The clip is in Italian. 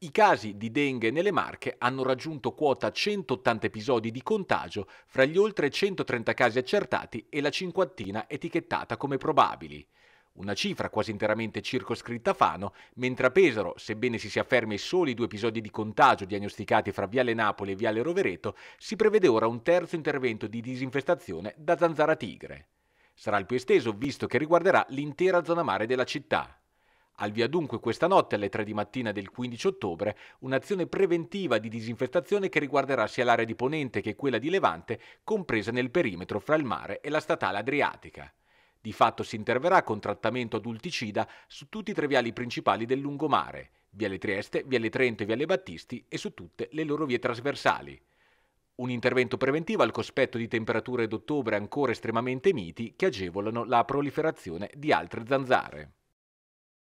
I casi di dengue nelle Marche hanno raggiunto quota 180 episodi di contagio fra gli oltre 130 casi accertati e la cinquantina etichettata come probabili. Una cifra quasi interamente circoscritta a Fano, mentre a Pesaro, sebbene si sia fermi ai soli due episodi di contagio diagnosticati fra Viale Napoli e Viale Rovereto, si prevede ora un terzo intervento di disinfestazione da zanzara tigre. Sarà il più esteso visto che riguarderà l'intera zona mare della città. Alvia dunque questa notte alle 3 di mattina del 15 ottobre un'azione preventiva di disinfestazione che riguarderà sia l'area di Ponente che quella di Levante, compresa nel perimetro fra il mare e la statale adriatica. Di fatto si interverrà con trattamento adulticida su tutti i tre viali principali del lungomare, via Le Trieste, via Le Trento e via Le Battisti e su tutte le loro vie trasversali. Un intervento preventivo al cospetto di temperature d'ottobre ancora estremamente miti che agevolano la proliferazione di altre zanzare.